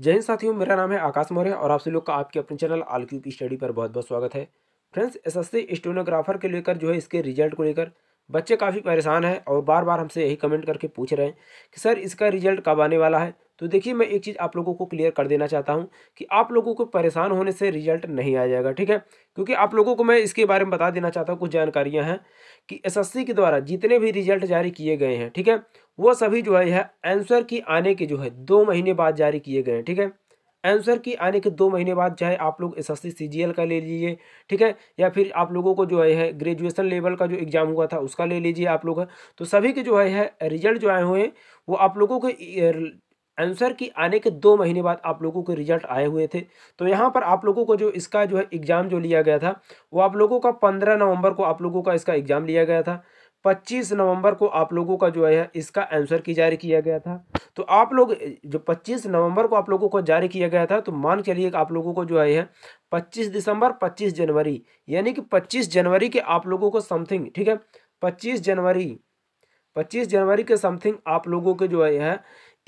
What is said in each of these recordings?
जय हिंद साथियों मेरा नाम है आकाश मौर्य और आप सभी लोग का आपके अपने चैनल आल की स्टडी पर बहुत बहुत स्वागत है फ्रेंड्स एसएससी स्टोनोग्राफर के लेकर जो है इसके रिजल्ट को लेकर बच्चे काफ़ी परेशान हैं और बार बार हमसे यही कमेंट करके पूछ रहे हैं कि सर इसका रिजल्ट कब आने वाला है तो देखिए मैं एक चीज़ आप लोगों को क्लियर कर देना चाहता हूँ कि आप लोगों को परेशान होने से रिजल्ट नहीं आ जाएगा ठीक है क्योंकि आप लोगों को मैं इसके बारे में बता देना चाहता हूँ कुछ जानकारियाँ हैं कि एसएससी के द्वारा जितने भी रिजल्ट जारी किए गए हैं ठीक है वो सभी जो है आंसर की आने के जो है दो महीने बाद जारी किए गए हैं ठीक है आंसर की आने के दो महीने बाद चाहे आप लोग एस एस का ले लीजिए ठीक है या फिर आप लोगों को जो है ग्रेजुएसन लेवल का जो एग्ज़ाम हुआ था उसका ले लीजिए आप लोग तो सभी के जो है रिजल्ट जो आए हुए हैं वो आप लोगों के आंसर की आने के दो महीने बाद आप लोगों के रिजल्ट आए हुए थे तो यहाँ पर आप लोगों को जो इसका जो है एग्ज़ाम जो लिया गया था वो आप लोगों का पंद्रह नवंबर को आप लोगों का इसका एग्ज़ाम लिया गया था पच्चीस नवंबर को आप लोगों का जो है इसका आंसर की जारी किया गया था तो आप लोग जो पच्चीस नवंबर को आप लोगों को जारी किया गया था तो मान चलिए आप लोगों को जो है पच्चीस दिसंबर पच्चीस जनवरी यानी कि पच्चीस जनवरी के आप लोगों को समथिंग ठीक है पच्चीस जनवरी पच्चीस जनवरी के समथिंग आप लोगों के जो है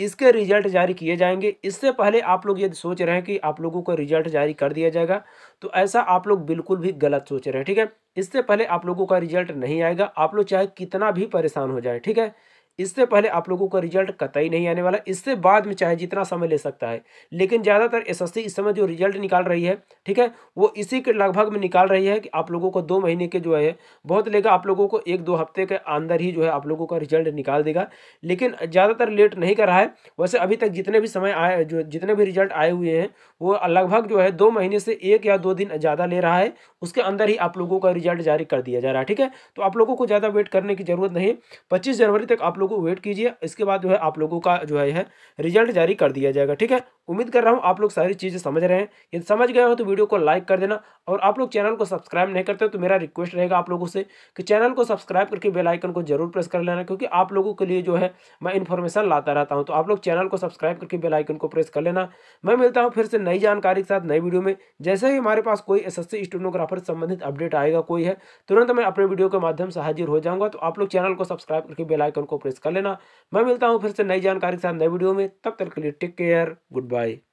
इसके रिजल्ट जारी किए जाएंगे इससे पहले आप लोग ये सोच रहे हैं कि आप लोगों को रिजल्ट जारी कर दिया जाएगा तो ऐसा आप लोग बिल्कुल भी गलत सोच रहे हैं ठीक है इससे पहले आप लोगों का रिजल्ट नहीं आएगा आप लोग चाहे कितना भी परेशान हो जाए ठीक है इससे पहले आप लोगों का रिजल्ट कतई नहीं आने वाला इससे बाद में चाहे जितना समय ले सकता है लेकिन ज़्यादातर एस इस समय जो रिजल्ट निकाल रही है ठीक है वो इसी के लगभग में निकाल रही है कि आप लोगों को दो महीने के जो है बहुत लेगा आप लोगों को एक दो हफ्ते के अंदर ही जो है आप लोगों का रिजल्ट निकाल देगा लेकिन ज़्यादातर लेट नहीं कर रहा है वैसे अभी तक जितने भी समय आए जो जितने भी रिजल्ट आए हुए हैं वो लगभग जो है दो महीने से एक या दो दिन ज़्यादा ले रहा है उसके अंदर ही आप लोगों का रिजल्ट जारी कर दिया जा रहा है ठीक है तो आप लोगों को ज़्यादा वेट करने की ज़रूरत नहीं है पच्चीस जनवरी तक आप लोग लोगों वेट कीजिए इसके बाद जो है आप लोगों का जो है रिजल्ट जारी कर दिया जाएगा ठीक है उम्मीद कर रहा हूँ आप लोग सारी चीज़ें समझ रहे हैं यदि समझ गए हो तो वीडियो को लाइक कर देना और आप लोग चैनल को सब्सक्राइब नहीं करते तो मेरा रिक्वेस्ट रहेगा आप लोगों से कि चैनल को सब्सक्राइब करके बेल आइकन को जरूर प्रेस कर लेना क्योंकि आप लोगों के लिए जो है मैं इन्फॉर्मेशन लाता रहता हूँ तो आप लोग चैनल को सब्सक्राइब करके बेलाइकन को प्रेस कर लेना मैं मिलता हूँ फिर से नई जानकारी के साथ नई वीडियो में जैसे ही हमारे पास कोई एस स्टेनोग्राफर संबंधित अपडेट आएगा कोई है तुरंत मैं अपने वीडियो के माध्यम से हाजिर हो जाऊँगा तो आप लोग चैनल को सब्सक्राइब करके बेलाइकन को प्रेस कर लेना मैं मिलता हूँ फिर से नई जानकारी के साथ नई वीडियो में तब तक के लिए take care goodbye by